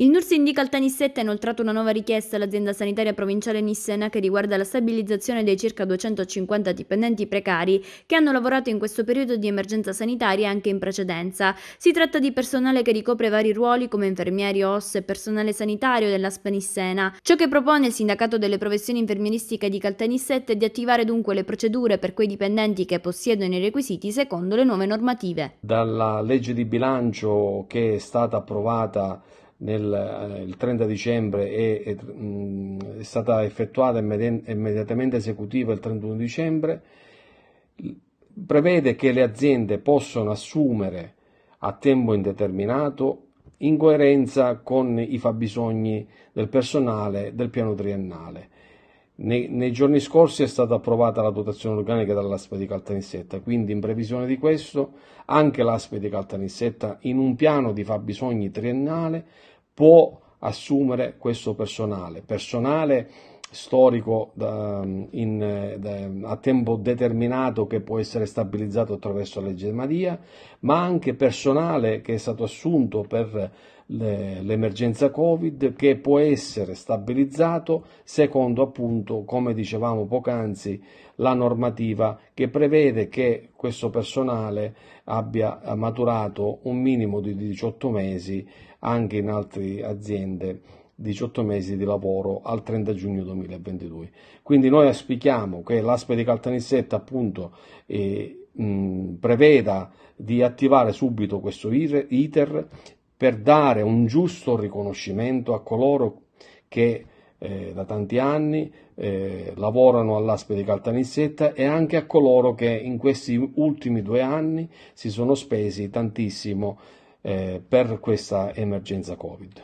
Il NURS indica al Tanissetta ha inoltrato una nuova richiesta all'azienda sanitaria provinciale Nissena che riguarda la stabilizzazione dei circa 250 dipendenti precari che hanno lavorato in questo periodo di emergenza sanitaria anche in precedenza. Si tratta di personale che ricopre vari ruoli come infermieri, OS e personale sanitario dell'ASP Nissena. Ciò che propone il sindacato delle professioni infermieristiche di Caltanissette è di attivare dunque le procedure per quei dipendenti che possiedono i requisiti secondo le nuove normative. Dalla legge di bilancio che è stata approvata nel, eh, il 30 dicembre è, è, mm, è stata effettuata immediatamente esecutiva il 31 dicembre, prevede che le aziende possono assumere a tempo indeterminato in coerenza con i fabbisogni del personale del piano triennale. Nei, nei giorni scorsi è stata approvata la dotazione organica dall'ASPE di Caltanissetta, quindi in previsione di questo anche l'ASPE di Caltanissetta in un piano di fabbisogni triennale può assumere questo personale, personale storico da, in, da, a tempo determinato che può essere stabilizzato attraverso la legge di Maria, ma anche personale che è stato assunto per le, l'emergenza Covid che può essere stabilizzato secondo appunto, come dicevamo poc'anzi, la normativa che prevede che questo personale abbia maturato un minimo di 18 mesi anche in altre aziende 18 mesi di lavoro al 30 giugno 2022. Quindi noi auspichiamo che l'ASPE di Caltanissetta appunto eh, mh, preveda di attivare subito questo ITER per dare un giusto riconoscimento a coloro che eh, da tanti anni eh, lavorano all'Aspe di Caltanissetta e anche a coloro che in questi ultimi due anni si sono spesi tantissimo eh, per questa emergenza Covid.